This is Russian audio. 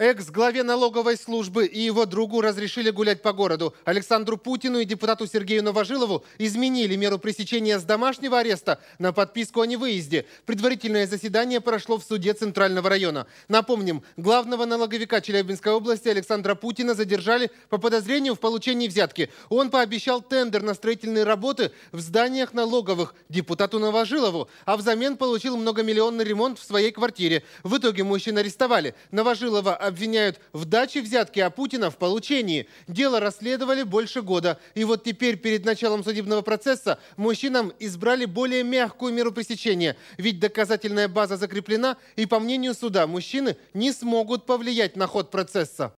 экс-главе налоговой службы и его другу разрешили гулять по городу. Александру Путину и депутату Сергею Новожилову изменили меру пресечения с домашнего ареста на подписку о невыезде. Предварительное заседание прошло в суде Центрального района. Напомним, главного налоговика Челябинской области Александра Путина задержали по подозрению в получении взятки. Он пообещал тендер на строительные работы в зданиях налоговых депутату Новожилову, а взамен получил многомиллионный ремонт в своей квартире. В итоге мужчин арестовали. Новожилова обвиняют в даче взятки, а Путина в получении. Дело расследовали больше года. И вот теперь перед началом судебного процесса мужчинам избрали более мягкую меру пресечения. Ведь доказательная база закреплена, и по мнению суда, мужчины не смогут повлиять на ход процесса.